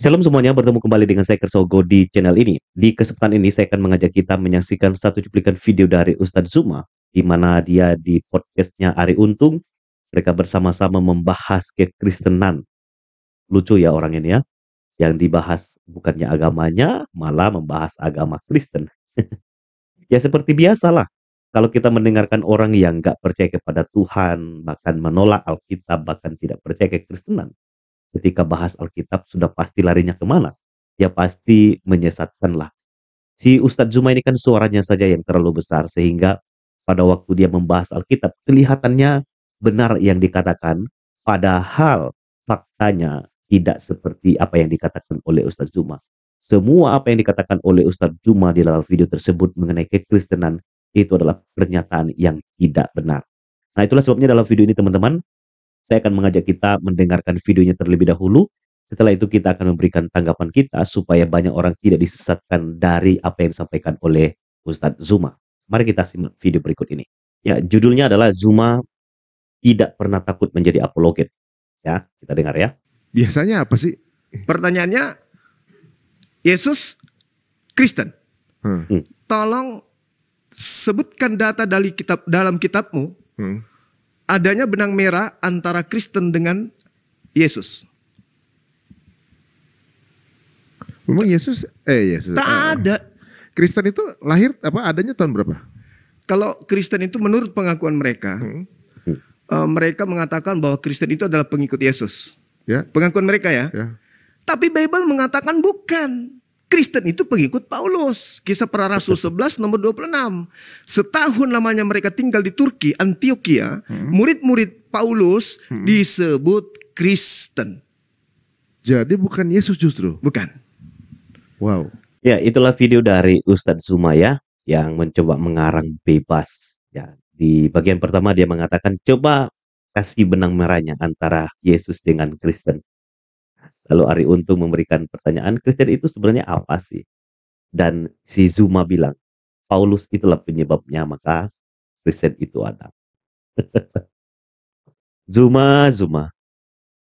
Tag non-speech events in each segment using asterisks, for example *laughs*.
Salam semuanya, bertemu kembali dengan saya Kersogo di channel ini. Di kesempatan ini saya akan mengajak kita menyaksikan satu cuplikan video dari Ustadz Zuma, di mana dia di podcastnya Ari Untung, mereka bersama-sama membahas kekristenan. Lucu ya orang ini ya, yang dibahas bukannya agamanya, malah membahas agama Kristen. *laughs* ya seperti biasalah, kalau kita mendengarkan orang yang gak percaya kepada Tuhan, bahkan menolak Alkitab, bahkan tidak percaya kekristenan, ketika bahas Alkitab sudah pasti larinya kemana? Ya pasti menyesatkan lah. Si Ustadz Zuma ini kan suaranya saja yang terlalu besar sehingga pada waktu dia membahas Alkitab kelihatannya benar yang dikatakan padahal faktanya tidak seperti apa yang dikatakan oleh Ustadz Zuma. Semua apa yang dikatakan oleh Ustadz Zuma di dalam video tersebut mengenai kekristenan itu adalah pernyataan yang tidak benar. Nah itulah sebabnya dalam video ini teman-teman saya akan mengajak kita mendengarkan videonya terlebih dahulu. Setelah itu kita akan memberikan tanggapan kita supaya banyak orang tidak disesatkan dari apa yang disampaikan oleh Ustadz Zuma. Mari kita simak video berikut ini. Ya, judulnya adalah Zuma tidak pernah takut menjadi apologet. Ya, kita dengar ya. Biasanya apa sih? Pertanyaannya, Yesus Kristen. Hmm. hmm. Tolong sebutkan data dari kitab dalam kitabmu hmm adanya benang merah antara Kristen dengan Yesus. Memang Yesus eh Yesus. Tak eh. ada. Kristen itu lahir apa adanya tahun berapa? Kalau Kristen itu menurut pengakuan mereka, hmm. uh, mereka mengatakan bahwa Kristen itu adalah pengikut Yesus. Ya. Pengakuan mereka ya. ya. Tapi Bible mengatakan bukan. Kristen itu pengikut Paulus. Kisah para Rasul 11 nomor 26. Setahun lamanya mereka tinggal di Turki, Antioquia. Hmm. Murid-murid Paulus hmm. disebut Kristen. Jadi bukan Yesus justru? Bukan. Wow. Ya, itulah video dari Ustadz Sumaya yang mencoba mengarang bebas. Ya, di bagian pertama dia mengatakan coba kasih benang merahnya antara Yesus dengan Kristen. Lalu Ari Untung memberikan pertanyaan, Kristen itu sebenarnya apa sih? Dan si Zuma bilang, Paulus itulah penyebabnya, maka Kristen itu ada. *laughs* Zuma, Zuma.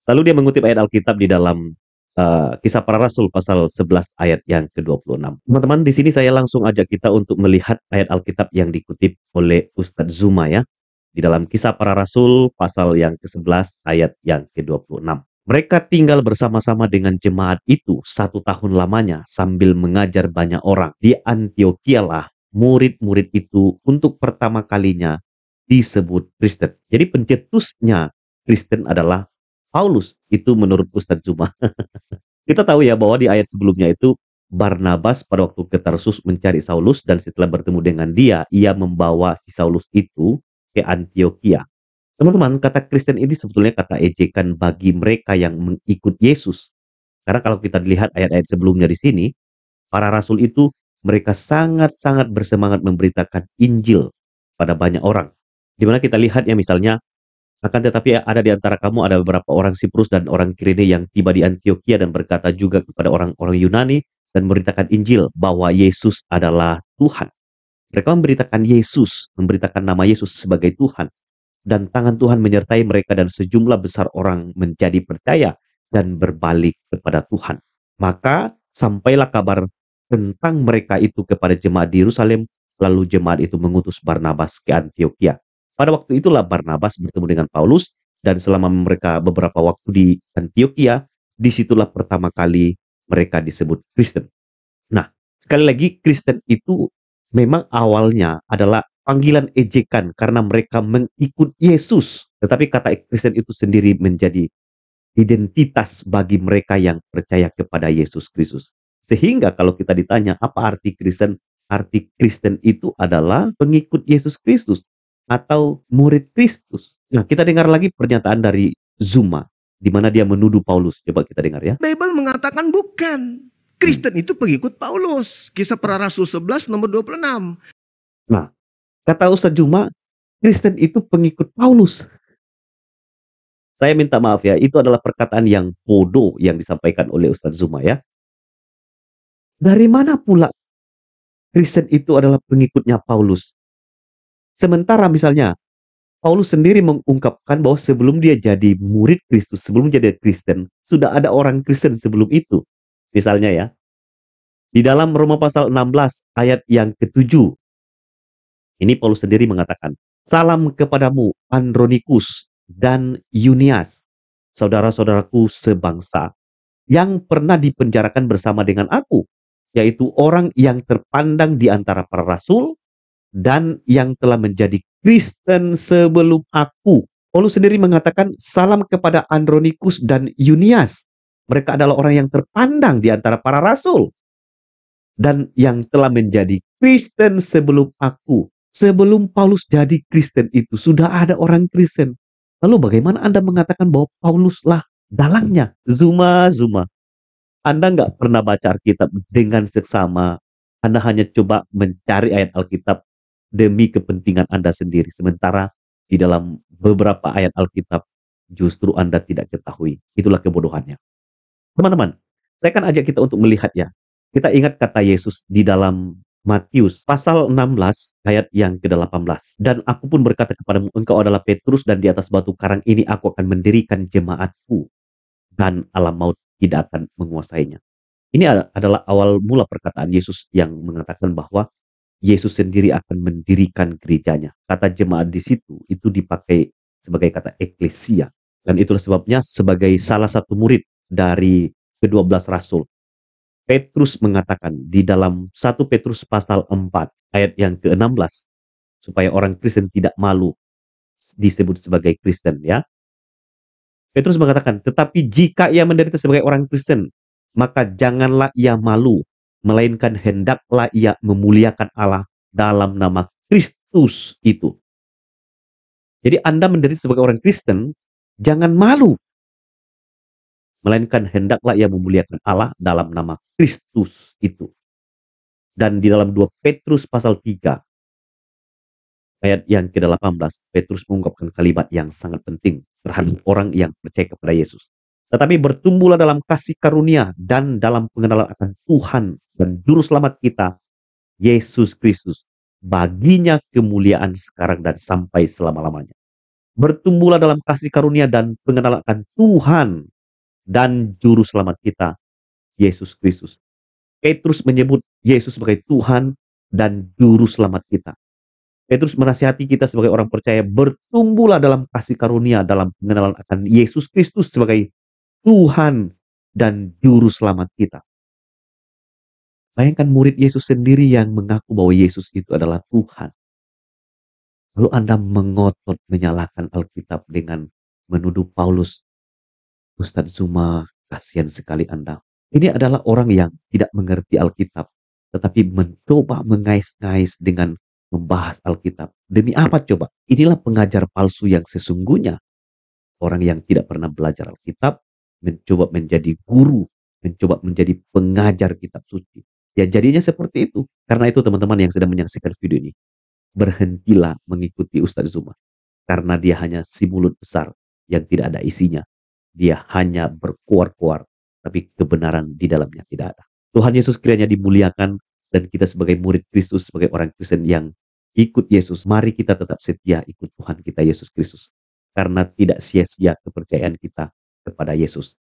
Lalu dia mengutip ayat Alkitab di dalam uh, kisah para rasul pasal 11 ayat yang ke-26. Teman-teman, di sini saya langsung ajak kita untuk melihat ayat Alkitab yang dikutip oleh Ustadz Zuma ya. Di dalam kisah para rasul pasal yang ke-11 ayat yang ke-26. Mereka tinggal bersama-sama dengan jemaat itu satu tahun lamanya sambil mengajar banyak orang. Di Antioquia lah murid-murid itu untuk pertama kalinya disebut Kristen. Jadi pencetusnya Kristen adalah Paulus. Itu menurut Ustaz Zuma. *laughs* Kita tahu ya bahwa di ayat sebelumnya itu Barnabas pada waktu ke Tarsus mencari Saulus dan setelah bertemu dengan dia, ia membawa si Saulus itu ke Antioquia. Teman-teman, kata Kristen ini sebetulnya kata ejekan bagi mereka yang mengikut Yesus. Karena kalau kita lihat ayat-ayat sebelumnya di sini, para rasul itu mereka sangat-sangat bersemangat memberitakan Injil pada banyak orang. Di mana kita lihat ya misalnya, akan tetapi ada di antara kamu ada beberapa orang Siprus dan orang Kirene yang tiba di Antioquia dan berkata juga kepada orang-orang Yunani dan memberitakan Injil bahwa Yesus adalah Tuhan. Mereka memberitakan Yesus, memberitakan nama Yesus sebagai Tuhan dan tangan Tuhan menyertai mereka dan sejumlah besar orang menjadi percaya dan berbalik kepada Tuhan. Maka sampailah kabar tentang mereka itu kepada jemaat di Yerusalem, lalu jemaat itu mengutus Barnabas ke Antioquia. Pada waktu itulah Barnabas bertemu dengan Paulus dan selama mereka beberapa waktu di Antioquia, disitulah pertama kali mereka disebut Kristen. Nah, sekali lagi Kristen itu memang awalnya adalah panggilan ejekan karena mereka mengikut Yesus. Tetapi kata Kristen itu sendiri menjadi identitas bagi mereka yang percaya kepada Yesus Kristus. Sehingga kalau kita ditanya apa arti Kristen, arti Kristen itu adalah pengikut Yesus Kristus atau murid Kristus. Nah, kita dengar lagi pernyataan dari Zuma di mana dia menuduh Paulus. Coba kita dengar ya. Bible mengatakan bukan. Kristen hmm. itu pengikut Paulus. Kisah para Rasul 11 nomor 26. Nah, Kata Ustaz Juma, Kristen itu pengikut Paulus. Saya minta maaf ya, itu adalah perkataan yang bodoh yang disampaikan oleh Ustaz Zuma ya. Dari mana pula Kristen itu adalah pengikutnya Paulus? Sementara misalnya Paulus sendiri mengungkapkan bahwa sebelum dia jadi murid Kristus, sebelum jadi Kristen, sudah ada orang Kristen sebelum itu. Misalnya ya, di dalam Roma pasal 16 ayat yang ketujuh. Ini Paulus sendiri mengatakan, Salam kepadamu Andronikus dan Yunias, saudara-saudaraku sebangsa, yang pernah dipenjarakan bersama dengan aku, yaitu orang yang terpandang di antara para rasul dan yang telah menjadi Kristen sebelum aku. Paulus sendiri mengatakan salam kepada Andronikus dan Yunias. Mereka adalah orang yang terpandang di antara para rasul dan yang telah menjadi Kristen sebelum aku. Sebelum Paulus jadi Kristen itu sudah ada orang Kristen. Lalu bagaimana Anda mengatakan bahwa Pauluslah dalangnya? Zuma, Zuma. Anda nggak pernah baca Alkitab dengan seksama. Anda hanya coba mencari ayat Alkitab demi kepentingan Anda sendiri. Sementara di dalam beberapa ayat Alkitab justru Anda tidak ketahui. Itulah kebodohannya. Teman-teman, saya akan ajak kita untuk melihat ya. Kita ingat kata Yesus di dalam Matius pasal 16 ayat yang ke-18. Dan aku pun berkata kepadamu, engkau adalah Petrus dan di atas batu karang ini aku akan mendirikan jemaatku dan alam maut tidak akan menguasainya. Ini adalah awal mula perkataan Yesus yang mengatakan bahwa Yesus sendiri akan mendirikan gerejanya. Kata jemaat di situ itu dipakai sebagai kata eklesia. Dan itulah sebabnya sebagai salah satu murid dari kedua belas rasul Petrus mengatakan di dalam 1 Petrus pasal 4 ayat yang ke-16 supaya orang Kristen tidak malu disebut sebagai Kristen ya. Petrus mengatakan, tetapi jika ia menderita sebagai orang Kristen, maka janganlah ia malu, melainkan hendaklah ia memuliakan Allah dalam nama Kristus itu. Jadi Anda menderita sebagai orang Kristen, jangan malu melainkan hendaklah ia memuliakan Allah dalam nama Kristus itu. Dan di dalam 2 Petrus pasal 3 ayat yang ke-18, Petrus mengungkapkan kalimat yang sangat penting terhadap orang yang percaya kepada Yesus. Tetapi bertumbuhlah dalam kasih karunia dan dalam pengenalan akan Tuhan dan Juru Selamat kita, Yesus Kristus. Baginya kemuliaan sekarang dan sampai selama-lamanya. Bertumbuhlah dalam kasih karunia dan pengenalan akan Tuhan dan juru selamat kita, Yesus Kristus. Petrus menyebut Yesus sebagai Tuhan dan juru selamat kita. Petrus menasihati kita sebagai orang percaya, bertumbuhlah dalam kasih karunia, dalam pengenalan akan Yesus Kristus sebagai Tuhan dan juru selamat kita. Bayangkan murid Yesus sendiri yang mengaku bahwa Yesus itu adalah Tuhan. Lalu Anda mengotot menyalahkan Alkitab dengan menuduh Paulus Ustadz Zuma, kasihan sekali Anda. Ini adalah orang yang tidak mengerti Alkitab, tetapi mencoba mengais-ngais dengan membahas Alkitab. Demi apa coba? Inilah pengajar palsu yang sesungguhnya. Orang yang tidak pernah belajar Alkitab, mencoba menjadi guru, mencoba menjadi pengajar kitab suci. Ya jadinya seperti itu. Karena itu teman-teman yang sedang menyaksikan video ini, berhentilah mengikuti Ustadz Zuma. Karena dia hanya simulut besar yang tidak ada isinya dia hanya berkuar-kuar, tapi kebenaran di dalamnya tidak ada. Tuhan Yesus kiranya dimuliakan dan kita sebagai murid Kristus, sebagai orang Kristen yang ikut Yesus, mari kita tetap setia ikut Tuhan kita Yesus Kristus. Karena tidak sia-sia kepercayaan kita kepada Yesus.